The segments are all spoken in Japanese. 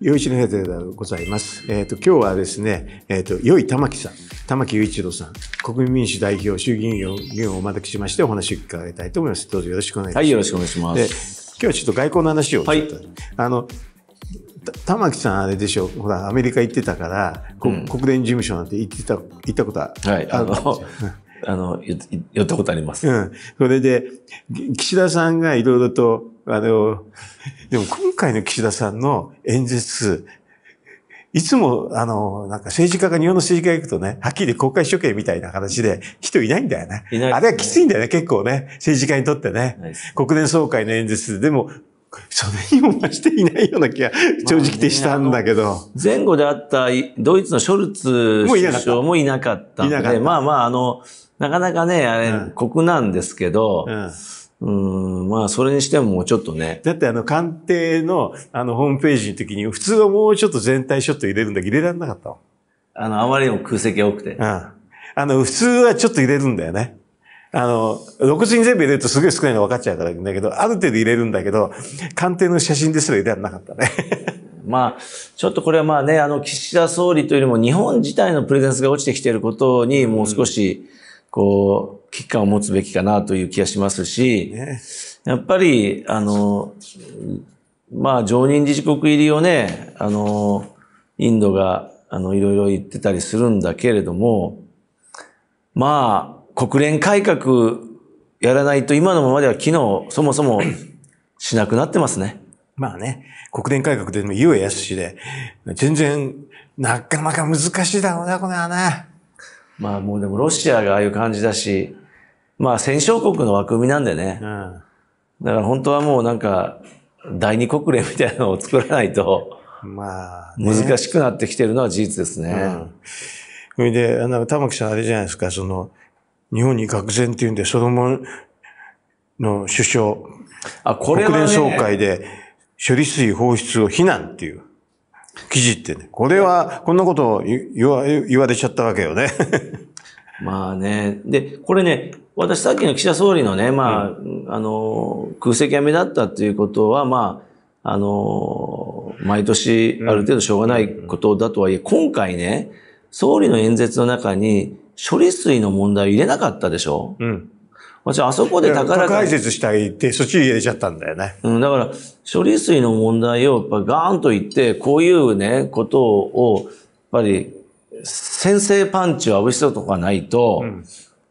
い一の平でございます。えっ、ー、と、今日はですね、えっ、ー、と、良い玉木さん、玉木雄一郎さん、国民民主代表衆議院を議員をお招きしましてお話を伺いたいと思います。どうぞよろしくお願いします。はい、よろしくお願いします。今日はちょっと外交の話を。はい。あの、玉木さんあれでしょほらアメリカ行ってたから、うん、国連事務所なんて行ってた行ったことは、はい、あのあの、寄ったことあります。うん。それで、岸田さんがいろいろと、あの、でも今回の岸田さんの演説、いつも、あの、なんか政治家が、日本の政治家が行くとね、はっきり公開処刑みたいな形で人いないんだよね。いない、ね、あれはきついんだよね、結構ね。政治家にとってね。国連総会の演説でも、それにも増していないような気が正直でしたんだけど。前後であったドイツのショルツ首相もいなかった。いなかった。まあまあ、あの、なかなかね、あれ、酷なんですけど、うんうん、まあ、それにしてももうちょっとね。だってあの、官邸の、あの、ホームページの時に、普通はもうちょっと全体ショット入れるんだけど、入れられなかったわ。あの、あまりにも空席が多くて。うん。あの、普通はちょっと入れるんだよね。あの、露骨に全部入れるとすごい少ないの分かっちゃうからだけど、ある程度入れるんだけど、官邸の写真ですら入れられなかったね。まあ、ちょっとこれはまあね、あの、岸田総理というよりも日本自体のプレゼンスが落ちてきていることに、もう少し、うんこう、危機感を持つべきかなという気がしますし、ね、やっぱり、あの、まあ、常任理事国入りをね、あの、インドが、あの、いろいろ言ってたりするんだけれども、まあ、国連改革やらないと今のままでは機能、そもそもしなくなってますね。まあね、国連改革でも言うやすしで、全然、なかなか難しいだろうな、これはね。まあもうでもロシアがああいう感じだし、まあ戦勝国の枠組みなんでね。うん、だから本当はもうなんか、第二国連みたいなのを作らないと、まあ、難しくなってきてるのは事実ですね。それ、うん、で、あの、玉木さんあれじゃないですか、その、日本に愕然っていうんで、ソロモンの首相、あこれ、ね、国連総会で処理水放出を非難っていう。記事ってね。これは、こんなことを言わ言われちゃったわけよね。まあね。で、これね、私さっきの岸田総理のね、まあ、うん、あの、空席が目立ったっていうことは、まあ、あの、毎年ある程度しょうがないことだとはいえ、うん、今回ね、総理の演説の中に処理水の問題を入れなかったでしょうん。まあ、じゃあ、あそこで宝か解説したいって、そっち入れちゃったんだよね。うん、だから、処理水の問題を、やっぱガーンと言って、こういうね、ことを、やっぱり、先制パンチを浴びせとかないと、うん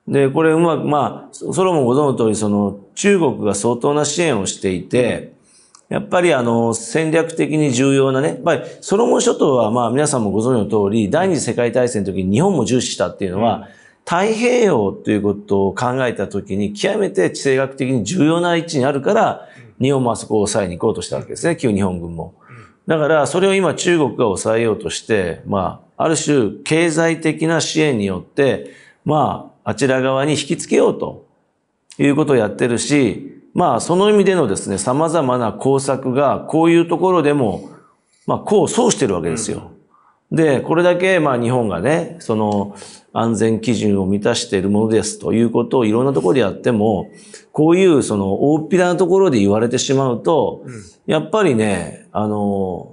で、これ、うまく、まあ、ソロもご存の通り、その、中国が相当な支援をしていて、やっぱり、あの、戦略的に重要なね、やっぱり、ソロモン諸島は、まあ、皆さんもご存知の通り、第二次世界大戦の時に日本も重視したっていうのは、うん太平洋ということを考えたときに、極めて地政学的に重要な位置にあるから、日本もあそこを抑えに行こうとしたわけですね、旧日本軍も。だから、それを今中国が抑えようとして、まあ、ある種、経済的な支援によって、まあ、あちら側に引きつけようということをやってるし、まあ、その意味でのですね、様々な工作が、こういうところでも、まあ、こう、そうしてるわけですよ。で、これだけ、まあ日本がね、その安全基準を満たしているものですということをいろんなところでやっても、こういうその大っぴらなところで言われてしまうと、うん、やっぱりね、あの、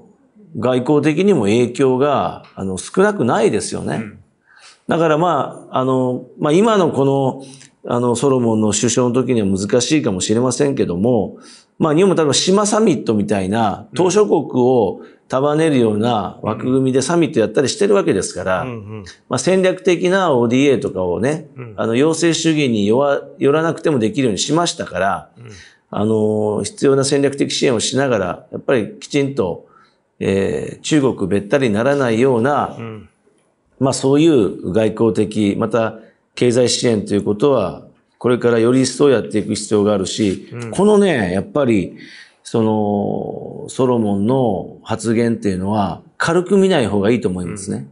外交的にも影響が、あの、少なくないですよね。うん、だからまあ、あの、まあ今のこの、あの、ソロモンの首相の時には難しいかもしれませんけども、まあ日本も多分島サミットみたいな、島し国を、うん束ねるような枠組みでサミットやったりしてるわけですから、まあ、戦略的な ODA とかをね、あの、要請主義によらなくてもできるようにしましたから、あの、必要な戦略的支援をしながら、やっぱりきちんと、えー、中国べったりならないような、まあそういう外交的、また経済支援ということは、これからより一層やっていく必要があるし、このね、やっぱり、その、ソロモンの発言っていうのは、軽く見ない方がいいと思いますね。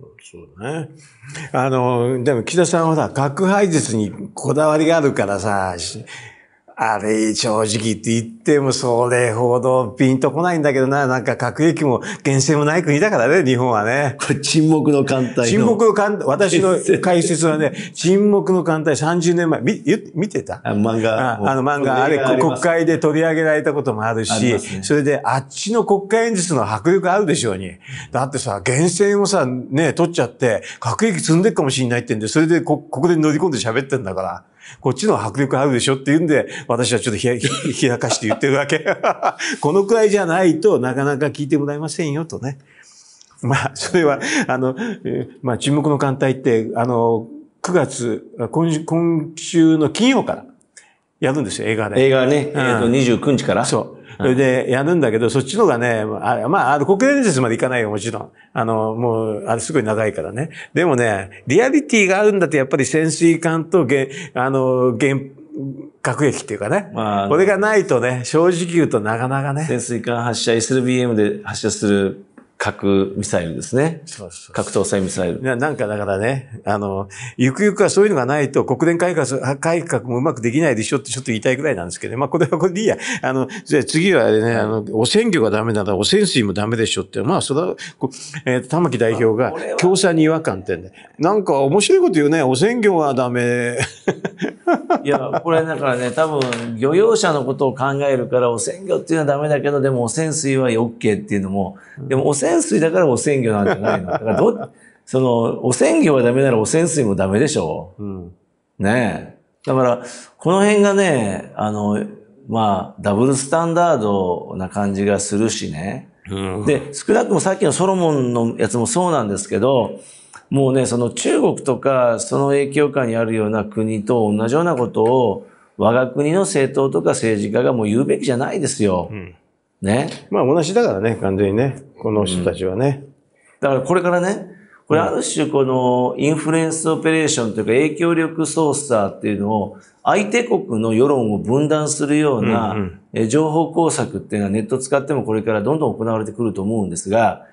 うん、そうね。あの、でも、木田さんはさ、核廃絶にこだわりがあるからさ、あれ、正直って言ってもそれほどピンとこないんだけどな、なんか核兵器も厳正もない国だからね、日本はね。これ沈黙の艦隊沈黙の艦隊、私の解説はね、沈黙の艦隊30年前、み、見てた漫画あ。の漫画、あれ国会で取り上げられたこともあるし、ね、それであっちの国会演説の迫力あるでしょうに。だってさ、厳正をさ、ね、取っちゃって、核兵器積んでるかもしれないってんで、それでこ、ここで乗り込んで喋ってんだから。こっちの迫力あるでしょって言うんで、私はちょっと冷や かして言ってるわけ。このくらいじゃないとなかなか聞いてもらえませんよとね。まあ、それは、あの、まあ、沈黙の艦隊って、あの、9月、今週今週の金曜からやるんですよ、映画で。映画ね、えっ、と、29日から。そう。それでやるんだけど、そっちのがね、あまあ、あの、国連演説までいかないよ、もちろん。あの、もう、あれすごい長いからね。でもね、リアリティがあるんだって、やっぱり潜水艦と、あの、原、核兵器っていうかね。まあ、これがないとね、正直言うとなかなかね。潜水艦発射、SLBM で発射する核ミサイルですね。核搭載ミサイルな。んかだからね、あの、ゆくゆくはそういうのがないと国連改革改革もうまくできないでしょってちょっと言いたいくらいなんですけど、ね、まあこれはこれでいいや。あの、じゃあ次はね、れね、あの、汚染魚がダメなら汚染水もダメでしょって、まあそれは、えー、玉木代表が共産に違和感ってね、なんか面白いこと言うね、汚染魚はダメ。いや、これだからね、多分漁業者のことを考えるから汚染魚っていうのはダメだけど、でも汚染水は OK っていうのも、でも汚染泉水だから汚染魚なんじゃないのだからど、その、汚染魚がダメなら汚染水もダメでしょうん。ねだから、この辺がね、あの、まあ、ダブルスタンダードな感じがするしね。うん、で、少なくともさっきのソロモンのやつもそうなんですけど、もうね、その中国とか、その影響下にあるような国と同じようなことを、我が国の政党とか政治家がもう言うべきじゃないですよ。うんね。まあ同じだからね、完全にね。この人たちはね。だからこれからね、これある種このインフルエンスオペレーションというか影響力操作っていうのを相手国の世論を分断するような情報工作っていうのはネット使ってもこれからどんどん行われてくると思うんですが、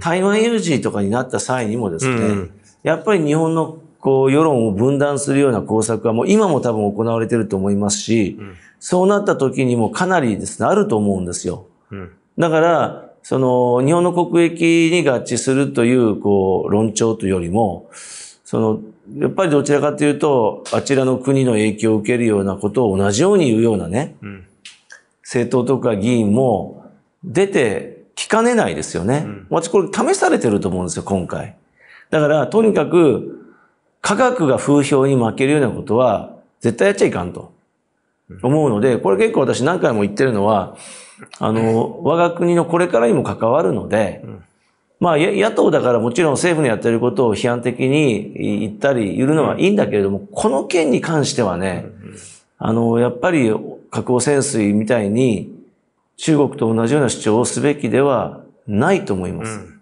台湾有事とかになった際にもですね、やっぱり日本のこう世論を分断するような工作はもう今も多分行われてると思いますし、そうなった時にもかなりですね、あると思うんですよ。だから、その、日本の国益に合致するという、こう、論調というよりも、その、やっぱりどちらかというと、あちらの国の影響を受けるようなことを同じように言うようなね、政党とか議員も出て聞かねないですよね。私これ試されてると思うんですよ、今回。だから、とにかく、科学が風評に負けるようなことは、絶対やっちゃいかんと。思うので、これ結構私何回も言ってるのは、あの、我が国のこれからにも関わるので、まあ、野党だからもちろん政府のやってることを批判的に言ったり言うのはいいんだけれども、この件に関してはね、あの、やっぱり核汚染水みたいに中国と同じような主張をすべきではないと思います。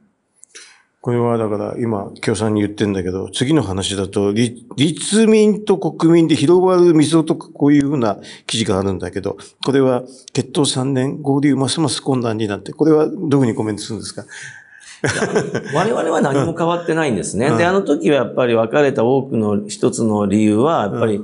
これはだから今、共産に言ってんだけど、次の話だと、立民と国民で広がる溝とかこういうふうな記事があるんだけど、これは決闘3年、合流ますます困難になって、これはどういうふうにコメントするんですか 我々は何も変わってないんですね。うん、で、あの時はやっぱり別れた多くの一つの理由は、やっぱり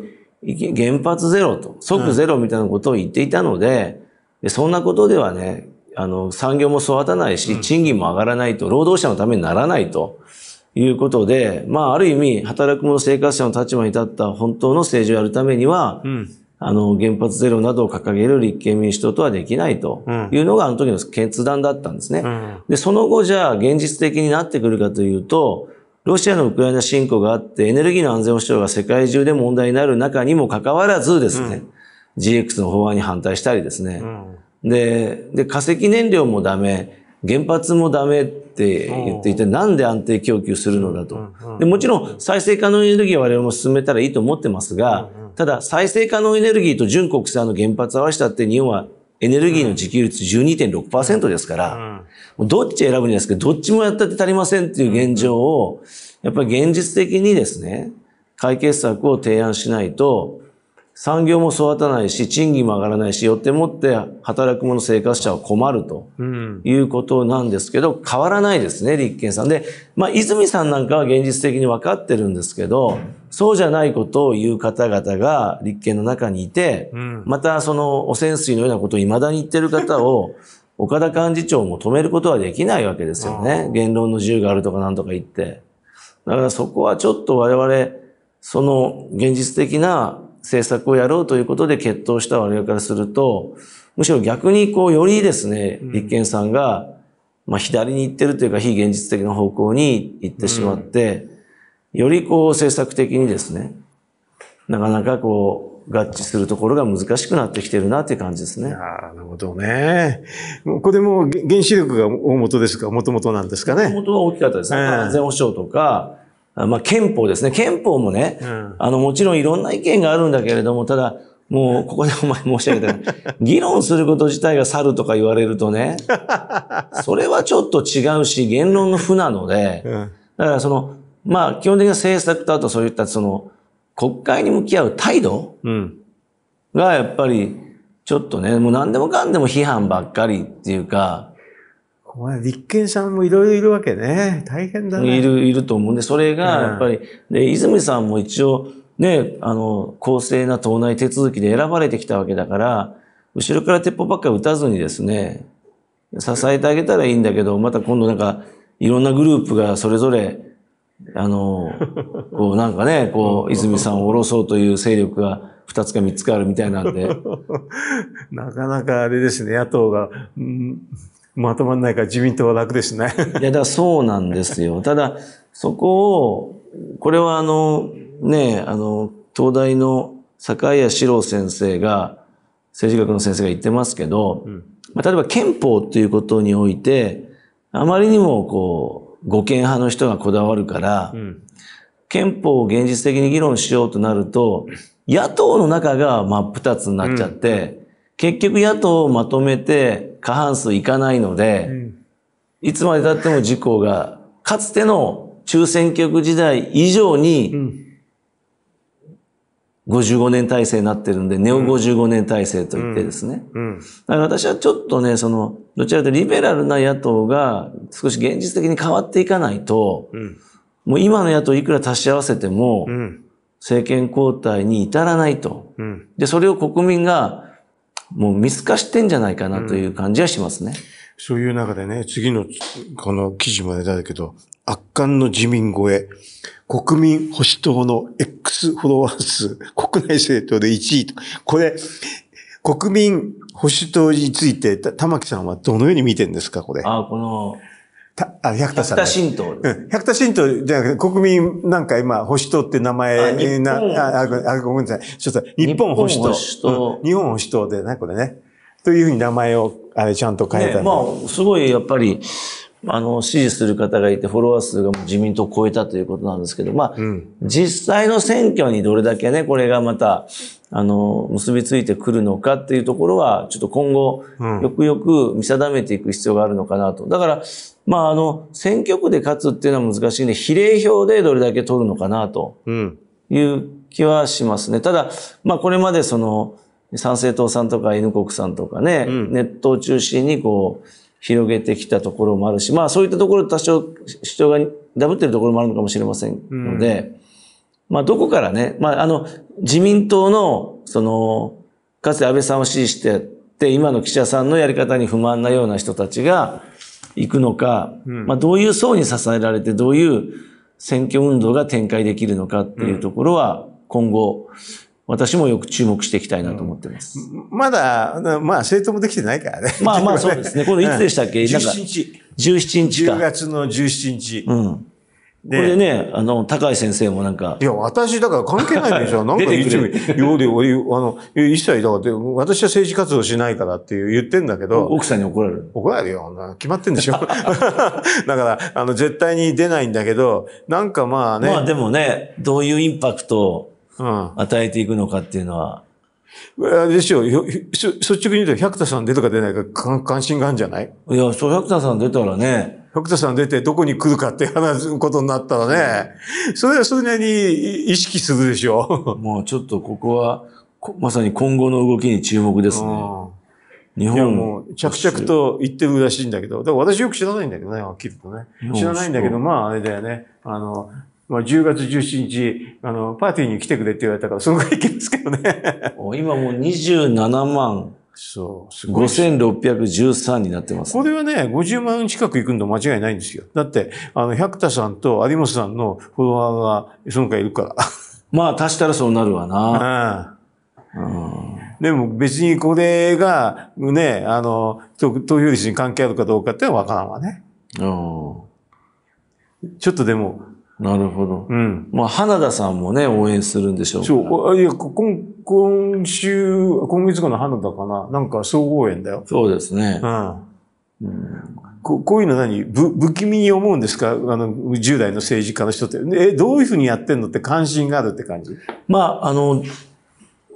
原発ゼロと、即ゼロみたいなことを言っていたので、そんなことではね、あの、産業も育たないし、賃金も上がらないと、労働者のためにならないということで、まあ、ある意味、働く者生活者の立場に立った本当の政治をやるためには、うん、あの、原発ゼロなどを掲げる立憲民主党とはできないというのが、あの時の決断だったんですね。うん、で、その後、じゃあ、現実的になってくるかというと、ロシアのウクライナ侵攻があって、エネルギーの安全保障が世界中で問題になる中にもかかわらずですね、うん、GX の法案に反対したりですね、で、で、化石燃料もダメ、原発もダメって言っていて、なんで安定供給するのだと。でもちろん再生可能エネルギーは我々も進めたらいいと思ってますが、ただ再生可能エネルギーと純国産の原発合わせたって日本はエネルギーの自給率12.6%ですから、どっち選ぶんじゃないですけど、どっちもやったって足りませんっていう現状を、やっぱり現実的にですね、解決策を提案しないと、産業も育たないし、賃金も上がらないし、よってもって働く者生活者は困るということなんですけど、変わらないですね、立憲さん。で、まあ、泉さんなんかは現実的に分かってるんですけど、そうじゃないことを言う方々が立憲の中にいて、またその汚染水のようなことを未だに言ってる方を、岡田幹事長も止めることはできないわけですよね。言論の自由があるとかなんとか言って。だからそこはちょっと我々、その現実的な政策をやろうということで決闘した我々からすると、むしろ逆にこう、よりですね、立憲さんが、まあ、左に行ってるというか、非現実的な方向に行ってしまって、よりこう、政策的にですね、なかなかこう、合致するところが難しくなってきてるなっていう感じですね。なるほどね。これも原子力が大元ですか、もともとなんですかね。元は大きかったですね。安全保障とか、まあ、憲法ですね。憲法もね、うん、あの、もちろんいろんな意見があるんだけれども、ただ、もう、ここでお前申し上げたに 議論すること自体が猿とか言われるとね、それはちょっと違うし、言論の負なので、うん、だからその、まあ、基本的な政策とあとそういったその、国会に向き合う態度がやっぱり、ちょっとね、もう何でもかんでも批判ばっかりっていうか、お前、立憲さんもいろいろいるわけね。大変だね。いる、いると思うんで、それが、やっぱり、で、泉さんも一応、ね、あの、公正な党内手続きで選ばれてきたわけだから、後ろから鉄砲ばっかり撃たずにですね、支えてあげたらいいんだけど、また今度なんか、いろんなグループがそれぞれ、あの、こうなんかね、こう、泉さんを下ろそうという勢力が2つか3つかあるみたいなんで。なかなかあれですね、野党が、うん、まとまらないから自民党は楽ですね。いや、だそうなんですよ。ただ、そこを、これはあの、ね、あの、東大の坂谷史郎先生が、政治学の先生が言ってますけど、うん、まあ、例えば憲法ということにおいて、あまりにもこう、護憲派の人がこだわるから、うん、憲法を現実的に議論しようとなると、野党の中が真っ二つになっちゃって、うん、結局野党をまとめて、過半数いかないので、うん、いつまでたっても自公が、かつての中選挙区時代以上に、55年体制になってるんで、ネオ55年体制といってですね。だから私はちょっとね、その、どちらかというとリベラルな野党が少し現実的に変わっていかないと、もう今の野党いくら足し合わせても、政権交代に至らないと。で、それを国民がもう見透かしてんじゃないかなという感じはしますね。うん、そういう中でね、次のこの記事もでだけど、圧巻の自民超え、国民保守党の X フォロワー数、国内政党で1位と。これ、国民保守党について、玉木さんはどのように見てるんですか、これ。あ、この、たあ、百田さん。百田新党。うん。百田新党じゃなくて、国民なんか今、保守党って名前な、あ、ああごめんなさい。ちょっと、日本保守党。日本保守党、うん、日本保守党でね、これね。というふうに名前を、あれ、ちゃんと変えた、ね、まあ、すごい、やっぱり、あの、支持する方がいて、フォロワー数が自民党を超えたということなんですけど、まあ、うん、実際の選挙にどれだけね、これがまた、あの、結びついてくるのかっていうところは、ちょっと今後、よくよく見定めていく必要があるのかなと。だから、まあ、あの、選挙区で勝つっていうのは難しいんで、比例票でどれだけ取るのかなという気はしますね。ただ、まあ、これまでその、参政党さんとか犬国さんとかね、ネットを中心にこう、広げてきたところもあるし、まあそういったところ多少主張がダブってるところもあるのかもしれませんので、うんまあ、どこからね、まあ、あの、自民党の、その、かつて安倍さんを支持してて、今の記者さんのやり方に不満なような人たちが行くのか、うん、まあ、どういう層に支えられて、どういう選挙運動が展開できるのかっていうところは、今後、私もよく注目していきたいなと思ってます。うん、まだ、まあ、政党もできてないからね。まあまあ、そうですね。これいつでしたっけ、うん、17日。17日か。10月の17日。うん。これね、あの、高井先生もなんか。いや、私、だから関係ないでしょ。なんか一部、ようで、あの、一切、だから、私は政治活動しないからって言ってんだけど。奥さんに怒られる怒られるよ。決まってんでしょ。だから、あの、絶対に出ないんだけど、なんかまあね。まあでもね、どういうインパクトを与えていくのかっていうのは。うんあれですよ、率直に言うと、百田さん出るか出ないか関心があるんじゃないいや、そう、百田さん出たらね。百田さん出てどこに来るかって話すことになったらね、それはそれなりに意識するでしょ。もうちょっとここは、まさに今後の動きに注目ですね。日本も着々と言ってるらしいんだけど、だから私よく知らないんだけどね、きっきとね。知らないんだけど、まああれだよね。あの、まあ、10月17日、あの、パーティーに来てくれって言われたから、そのぐらい行きますけどね。今もう27万。そう、すごい。5613になってます、ね、これはね、50万近く行くの間違いないんですよ。だって、あの、百田さんと有本さんのフォロワーが、そのらいるから。まあ、足したらそうなるわな。うん。でも別にこれが、ね、あの、投票率に関係あるかどうかってのはわからんわね。うん。ちょっとでも、なるほど。うん。まあ、花田さんもね、応援するんでしょうそう。いや、今、今週、今月後の花田かななんか総合演だよ。そうですね。うん。ここういうの何ぶ不気味に思うんですかあの、10代の政治家の人って。え、どういうふうにやってんのって関心があるって感じまあ、あの、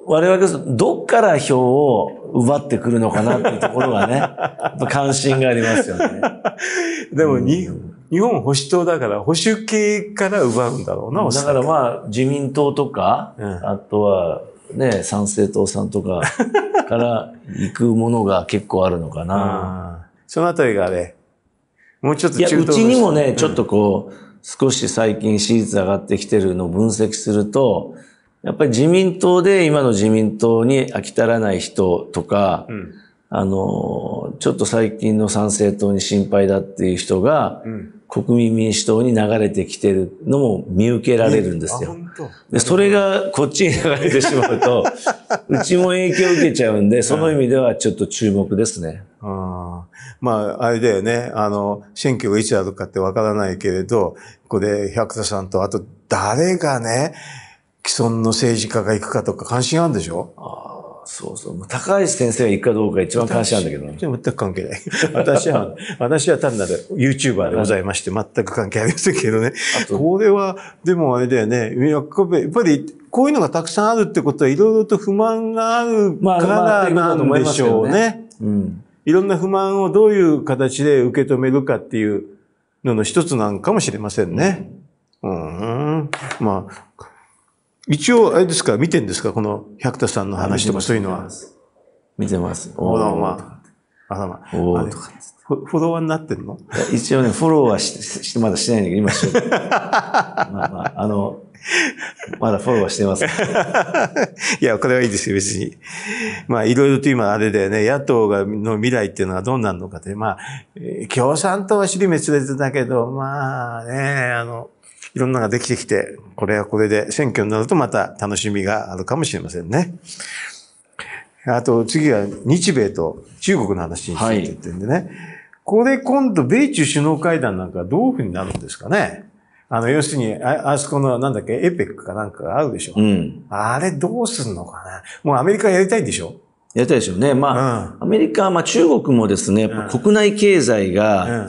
我々でどっから票を奪ってくるのかなっていうところがね、関心がありますよね。でも、うん日本保守党だから保守系から奪うんだろうな、だからまあ自民党とか、うん、あとはね、参政党さんとかから行くものが結構あるのかな。そのあたりがね、もうちょっと中東いや、うちにもね、うん、ちょっとこう、少し最近支持率上がってきてるのを分析すると、やっぱり自民党で今の自民党に飽き足らない人とか、うん、あの、ちょっと最近の参政党に心配だっていう人が、うん国民民主党に流れてきてるのも見受けられるんですよ。でそれがこっちに流れてしまうと、うちも影響を受けちゃうんで、その意味ではちょっと注目ですね。う ん、あまあ、あれだよね。あの、選挙がいつあるかってわからないけれど、ここで百田さんと、あと誰がね、既存の政治家が行くかとか関心あるんでしょそうそう。高橋先生が行くかどうか一番関心あるんだけどね。全く関係ない。私は、私は単なる YouTuber でございまして、全く関係ありませんけどね。これは、でもあれだよね。やっぱり、こういうのがたくさんあるってことは、いろいろと不満があるからなんでしょうね。いろんな不満をどういう形で受け止めるかっていうのの一つなんかもしれませんね。うん。まあ、一応、あれですか、見てんですかこの百田さんの話とかそういうのは。見てます。おー、どうあらま。おー、フォロワーになってんの一応ね、フォローはして、まだしてないんだけど、今しよう。まあまあ、あの、まだフォローはしてます。いや、これはいいですよ、別に。まあ、いろいろと今、あれでね、野党がの未来っていうのはどうなるのかって、まあ、共産党は尻滅裂だけど、まあね、あの、いろんなのができてきて、これはこれで選挙になるとまた楽しみがあるかもしれませんね。あと次は日米と中国の話についてってんでね。はい、これ今度米中首脳会談なんかどういうふうになるんですかね。あの、要するに、あ、あそこの、なんだっけ、エペックかなんかがあるでしょ。うん、あれどうすんのかな。もうアメリカやりたいんでしょやりたいでしょうね。まあ、うん、アメリカ、まあ中国もですね、国内経済が、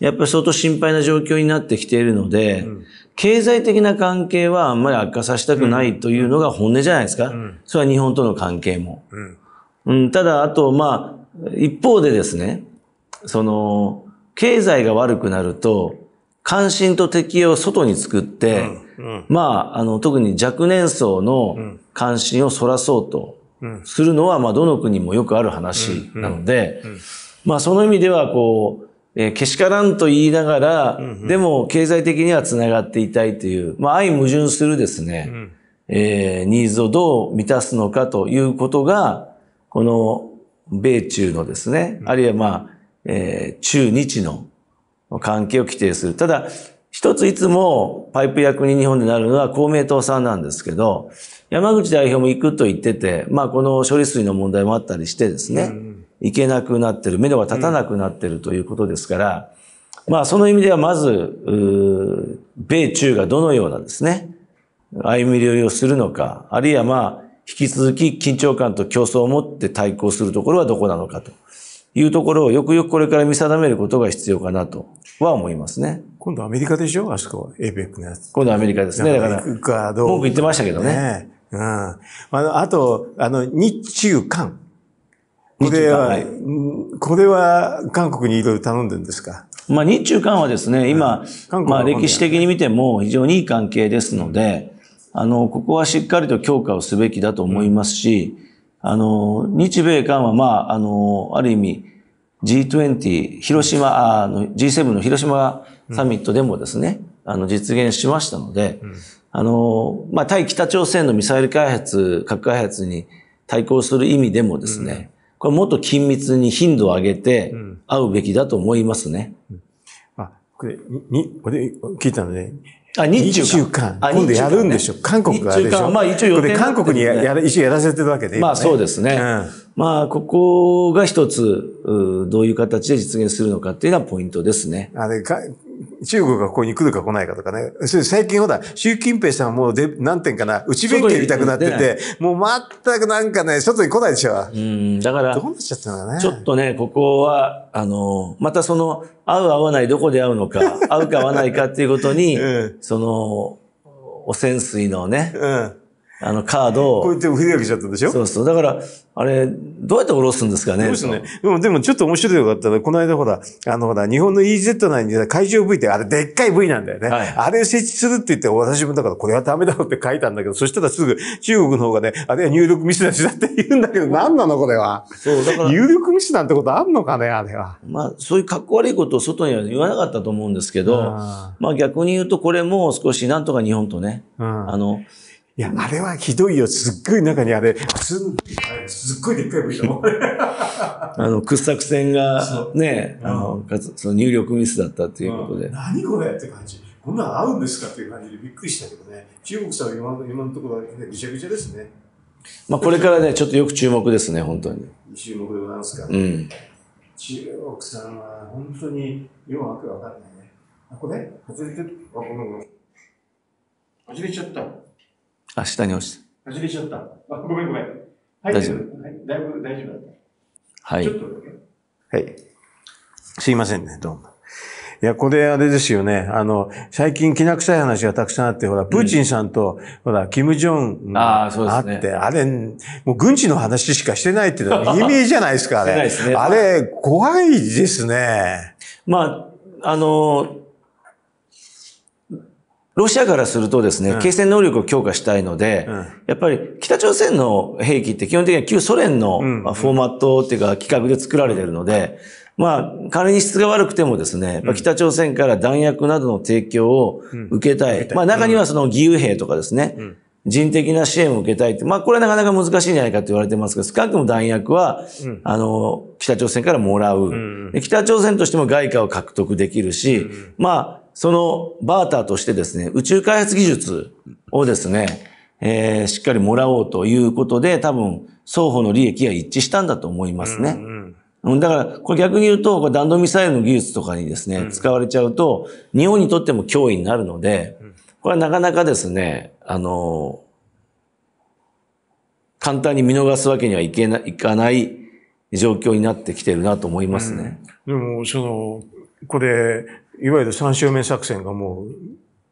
やっぱり相当心配な状況になってきているので、うん経済的な関係はあんまり悪化させたくないというのが本音じゃないですか。うん、それは日本との関係も。うん、ただ、あと、まあ、一方でですね、その、経済が悪くなると、関心と敵を外に作って、うんうん、まあ、あの、特に若年層の関心をそらそうとするのは、まあ、どの国もよくある話なので、まあ、その意味では、こう、えー、けしからんと言いながら、うんうん、でも経済的にはつながっていたいという、まあ、相矛盾するですね、うん、えー、ニーズをどう満たすのかということが、この米中のですね、あるいはまあ、えー、中日の関係を規定する。ただ、一ついつもパイプ役に日本でなるのは公明党さんなんですけど、山口代表も行くと言ってて、まあこの処理水の問題もあったりしてですね、うんいけなくなってる、目処が立たなくなってるということですから、うん、まあその意味ではまず、米中がどのようなですね、歩み寄りをするのか、あるいはまあ、引き続き緊張感と競争を持って対抗するところはどこなのかというところをよくよくこれから見定めることが必要かなとは思いますね。今度アメリカでしょあそこ、エペックのやつ。今度アメリカですね。だから、僕言ってましたけどね。ねうん。あの、あと、あの、日中韓。これは、はい、これは韓国にいろいろ頼んでるんですかまあ日中韓はですね、今、はい、まあ歴史的に見ても非常にいい関係ですので、うん、あの、ここはしっかりと強化をすべきだと思いますし、うん、あの、日米韓はまあ、あの、ある意味 G20、広島、あの G7 の広島サミットでもですね、うん、あの実現しましたので、あの、まあ対北朝鮮のミサイル開発、核開発に対抗する意味でもですね、これもっと緊密に頻度を上げて、会うべきだと思いますね。うん、あ、これ、に、俺、聞いたのね。あ、日中間。あ、今度やるんでしょ。ね、韓国がでしょ。まあ一応予これ韓国にやや一応やらせてるわけで、ね、まあそうですね。うん、まあ、ここが一つ、どういう形で実現するのかっていうのはポイントですね。あれ、中国がここに来るか来ないかとかね。最近ほら、習近平さんもうで何点かな、内弁慶みたくなってて、もう全くなんかね、外に来ないでしょ。うん、だから、ちょっとね、ここは、あの、またその、合う合わない、どこで合うのか、合 うか合わないかっていうことに、うん、その、汚染水のね、うんあのカードを。こうやって振り分けちゃったでしょそうそう。だから、あれ、どうやって下ろすんですかね。そうですね。でも、でもちょっと面白いよかったら、この間ほら、あのほら、日本の EZ 内に海上部って、あれでっかい部なんだよね。はい、あれ設置するって言って、私もだからこれはダメだろって書いたんだけど、そしたらすぐ中国の方がね、あれは入力ミスだしだって言うんだけど、何なのこれは。そう、だから。入力ミスなんてことあんのかね、あれは。まあ、そういう格好悪いことを外には言わなかったと思うんですけど、あまあ逆に言うとこれも少しなんとか日本とね、うん、あの、いや、あれはひどいよ。すっごい中にあれ、普通すっごいでっかい部署。あの、掘削船がね、あの、かつ、その入力ミスだったっていうことで。うん、何これって感じ。こんなの合うんですかっていう感じでびっくりしたけどね。中国さんは今の今のところは、ね、ぐちゃぐちゃですね。まあ、これからね、ちょっとよく注目ですね、本当に。注目でございますか。うん。中国さんは本当によくわかんないね。あ、これ外れてるあ、この外れちゃった。あ、下に落ちた。めれちゃった。あ、ごめんごめん。はい、大丈夫、はい。だいぶ大丈夫だった。はい。ちょっとはい。すいませんね、どうも。いや、これあれですよね。あの、最近きな臭い話がたくさんあって、ほら、プーチンさんと、うん、ほら、キム・ジョンがあって、あね、あれ、もう軍事の話しかしてないっていうのは 意味じゃないですか、あれ。ね、あれ、怖いですね。まあ、あの、ロシアからするとですね、継戦能力を強化したいので、うん、やっぱり北朝鮮の兵器って基本的には旧ソ連のフォーマットっていうか企画で作られてるので、まあ、仮に質が悪くてもですね、北朝鮮から弾薬などの提供を受けたい。まあ中にはその義勇兵とかですね、人的な支援を受けたいって、まあこれはなかなか難しいんじゃないかと言われてますが、少なくとも弾薬は、あの、北朝鮮からもらう、北朝鮮としても外貨を獲得できるし、まあそのバーターとしてですね、宇宙開発技術をですね、えー、しっかりもらおうということで、多分、双方の利益が一致したんだと思いますね。うんうん、だから、これ逆に言うと、弾道ミサイルの技術とかにですね、使われちゃうと、日本にとっても脅威になるので、これはなかなかですね、あの、簡単に見逃すわけにはいけない、いかない状況になってきてるなと思いますね。うん、でも、その、これ、いわゆる三正面作戦がもう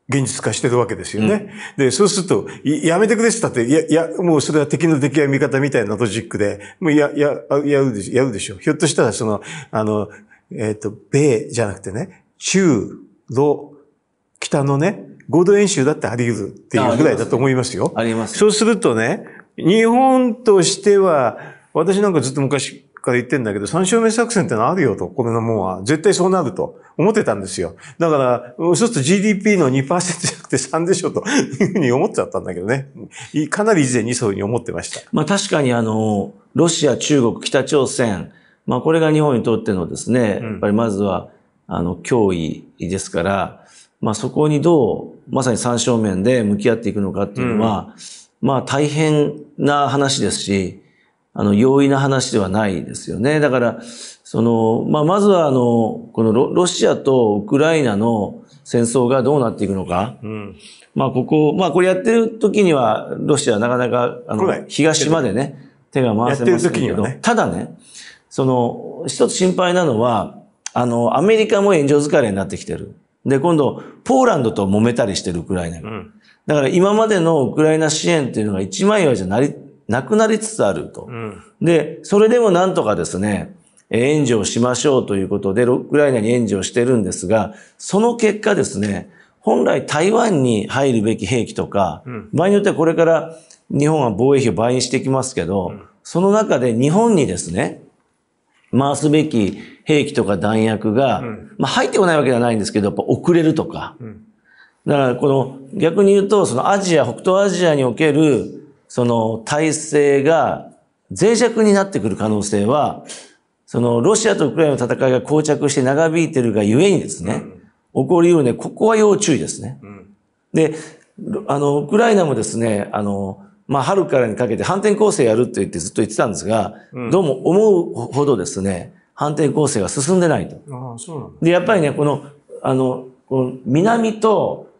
現実化してるわけですよね。うん、で、そうすると、やめてくれって言ったって、いや、いや、もうそれは敵の敵や味方みたいなロジックで、もうや、や、やるでしょ、やるでしょ。ひょっとしたら、その、あの、えっ、ー、と、米じゃなくてね、中、ロ、北のね、合同演習だってあり得るっていうぐらいだと思いますよ。あります、ます、そうするとね、日本としては、私なんかずっと昔から言ってんだけど、三正面作戦ってのあるよと、これのもんは。絶対そうなると思ってたんですよ。だから、そうすると GDP の2%じゃなくて3でしょというふうに思っちゃったんだけどね。かなり以前にそういうふうに思ってました。まあ確かにあの、ロシア、中国、北朝鮮、まあこれが日本にとってのですね、やっぱりまずは、あの、脅威ですから、まあそこにどう、まさに三正面で向き合っていくのかっていうのは、うん、まあ大変な話ですし、あの、容易な話ではないですよね。だから、その、まあ、まずは、あの、このロシアとウクライナの戦争がどうなっていくのか。うん、まあ、ここ、まあ、これやってる時には、ロシアはなかなか、あの、東までね、手が回せまんけど、ね、ただね、その、一つ心配なのは、あの、アメリカも援助疲れになってきてる。で、今度、ポーランドと揉めたりしてるウクライナが。うん、だから今までのウクライナ支援っていうのが一枚岩じゃなりなくなりつつあると。で、それでもなんとかですね、援助をしましょうということで、ウクライナに援助をしてるんですが、その結果ですね、本来台湾に入るべき兵器とか、場合によってはこれから日本は防衛費を倍にしてきますけど、その中で日本にですね、回すべき兵器とか弾薬が、まあ入ってこないわけではないんですけど、やっぱ遅れるとか。だからこの逆に言うと、そのアジア、北東アジアにおけるその体制が脆弱になってくる可能性は、そのロシアとウクライナの戦いが膠着して長引いてるがゆえにですね、起こりうるね、ここは要注意ですね。で、あの、ウクライナもですね、あの、まあ、春からにかけて反転攻勢やるって言ってずっと言ってたんですが、どうも思うほどですね、反転攻勢が進んでないと。ああそうなんで、やっぱりね、この、あの、この南と、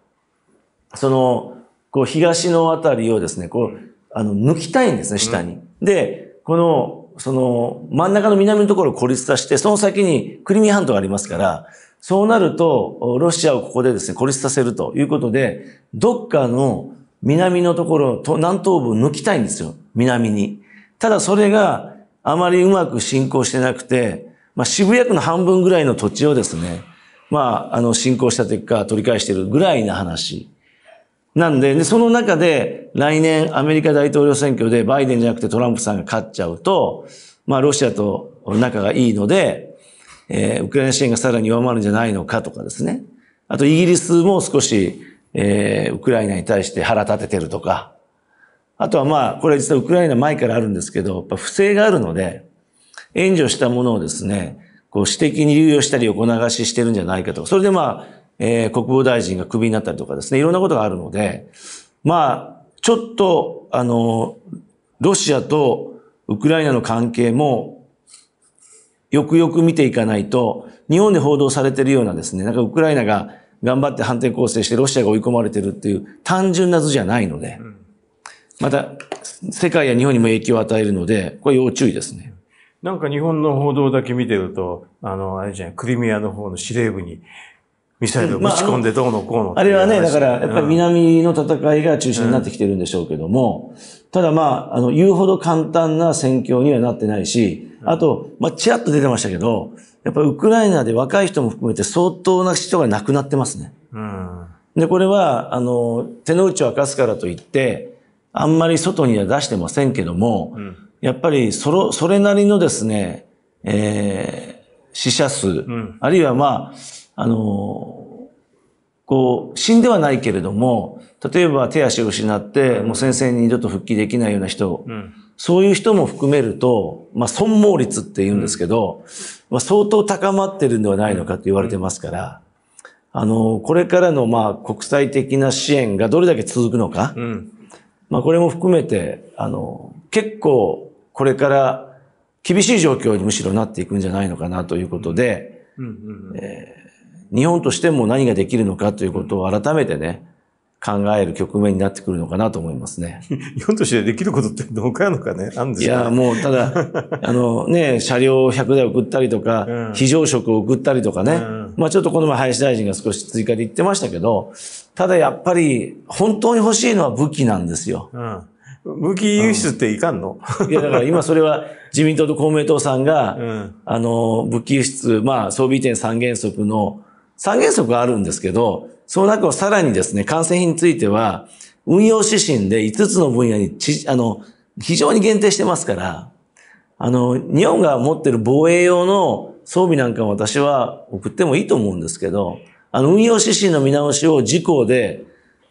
その、こう東のあたりをですね、こう、あの、抜きたいんですね、下に。うん、で、この、その、真ん中の南のところを孤立させて、その先にクリミア半島がありますから、そうなると、ロシアをここでですね、孤立させるということで、どっかの南のところと、南東部を抜きたいんですよ。南に。ただそれがあまりうまく進行してなくて、まあ、渋谷区の半分ぐらいの土地をですね、まあ、あの、進行した結果取り返しているぐらいな話なんで、でその中で来年アメリカ大統領選挙でバイデンじゃなくてトランプさんが勝っちゃうと、まあロシアと仲がいいので、えー、ウクライナ支援がさらに弱まるんじゃないのかとかですね。あとイギリスも少し、えー、ウクライナに対して腹立ててるとか。あとはまあ、これ実はウクライナ前からあるんですけど、やっぱ不正があるので、援助したものをですね、こう私的に流用したり横流ししてるんじゃないかとか。それでまあ、えー、国防大臣がクビになったりとかですね、いろんなことがあるので、まあ、ちょっと、あの、ロシアとウクライナの関係も、よくよく見ていかないと、日本で報道されてるようなですね、なんかウクライナが頑張って反転攻勢してロシアが追い込まれてるっていう単純な図じゃないので、また、世界や日本にも影響を与えるので、これ要注意ですね。なんか日本の報道だけ見てると、あの、あれじゃない、クリミアの方の司令部に、ミサイルを持ち込んでどうのこうの、まあ、あれはね、だから、やっぱり南の戦いが中心になってきてるんでしょうけども、うん、ただまあ、あの、言うほど簡単な戦況にはなってないし、あと、まあ、ちらっと出てましたけど、やっぱりウクライナで若い人も含めて相当な人が亡くなってますね。うん、で、これは、あの、手の内を明かすからといって、あんまり外には出してませんけども、うん、やっぱりそ、それなりのですね、えー、死者数、あるいはまあ、あの、こう、死んではないけれども、例えば手足を失って、もう先生に二度と復帰できないような人、うん、そういう人も含めると、まあ、損耗率って言うんですけど、まあ、相当高まってるんではないのかと言われてますから、あの、これからの、まあ、国際的な支援がどれだけ続くのか、うん、まあ、これも含めて、あの、結構、これから厳しい状況にむしろなっていくんじゃないのかなということで、うんうんうんえー日本としても何ができるのかということを改めてね、考える局面になってくるのかなと思いますね。日本としてできることってどうかやのかね、あるんですか、ね、いや、もうただ、あのね、車両を100台送ったりとか、うん、非常食を送ったりとかね、うん、まあちょっとこの前林大臣が少し追加で言ってましたけど、ただやっぱり本当に欲しいのは武器なんですよ。うん武器輸出っていかんの、うん、いや、だから今それは自民党と公明党さんが、あの、武器輸出、まあ装備点三原則の三原則があるんですけど、その中をさらにですね、完成品については、運用指針で5つの分野にち、あの、非常に限定してますから、あの、日本が持ってる防衛用の装備なんかも私は送ってもいいと思うんですけど、あの、運用指針の見直しを事項で、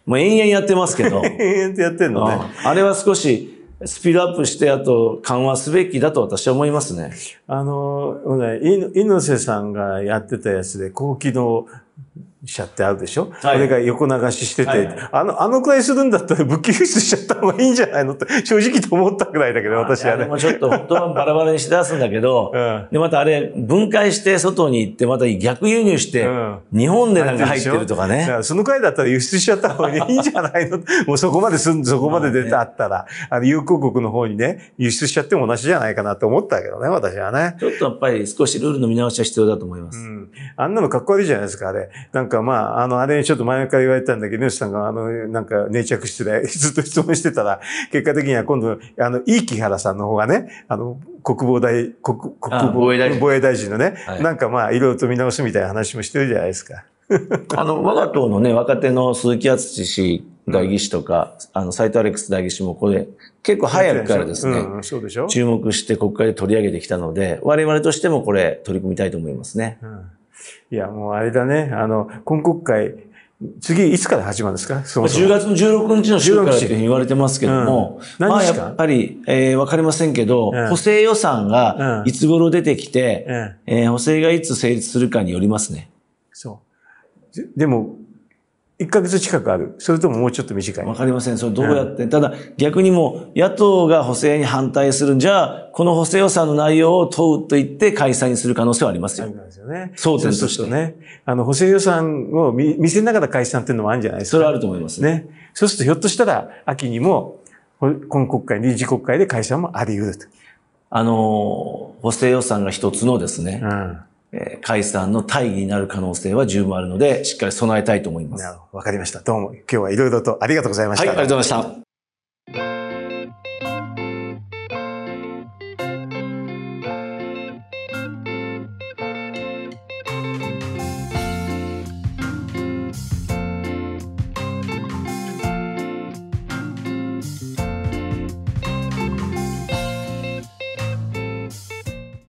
まあ、延々やってますけど。延々とやってんのね。あれは少し、スピードアップして、あと緩和すべきだと私は思いますね。あの、猪瀬さんがやってたやつで、高機能しちゃってあるでしょ、はい、それが横流ししてて、はい、あの、あのくらいするんだったら武器輸出しちゃった方がいいんじゃないのって 正直と思ったくらいだけど、私はね。もうちょっと本当はバラバラにし出すんだけど、うん、で、またあれ分解して外に行ってまた逆輸入して、日本でなんか入ってるとかね。かそのくらいだったら輸出しちゃった方がいいんじゃないの もうそこまですん、そこまで出たったら、あの、友好国の方にね、輸出しちゃっても同じじゃないかなと思ったけどね、私はね。ちょっとやっぱり少しルールの見直しは必要だと思います。うん、あんなのかっこ悪いじゃないですか、あれ。なんかまあ、あの、あれにちょっと前から言われたんだけど、スさんが、あの、なんか、粘着して ずっと質問してたら、結果的には今度、あの、いい木原さんの方がね、あの、国防大、国、国防防衛大臣防衛大臣のね、はい、なんかまあ、いろいろと見直すみたいな話もしてるじゃないですか。あの、我が党のね、若手の鈴木敦氏代議士とか、うん、あの、斎藤アレックス代議士もこれ、結構早くからですね、うん、注目して国会で取り上げてきたので、我々としてもこれ、取り組みたいと思いますね。うんいや、もうあれだね、あの、今国会、次、いつから始まるんですかそもそも ?10 月の16日の週からうに言われてますけども、うん、まあやっぱり、えー、わかりませんけど、うん、補正予算がいつ頃出てきて、うん、えー、補正がいつ成立するかによりますね。そう。でも、一ヶ月近くある。それとももうちょっと短い。わかりません。それどうやって。うん、ただ、逆にも野党が補正に反対するんじゃ、この補正予算の内容を問うと言って解散にする可能性はありますよ。そうますよね。そうですとしてね。あの、補正予算を見せながら解散っていうのもあるんじゃないですか。それはあると思いますね。ねそうすると、ひょっとしたら、秋にも、今国会、臨時国会で解散もあり得ると。あの、補正予算が一つのですね、うんえ解散の大義になる可能性は十分あるので、しっかり備えたいと思います。わかりました。どうも、今日はいろいろとありがとうございました。はい、ありがとうございました。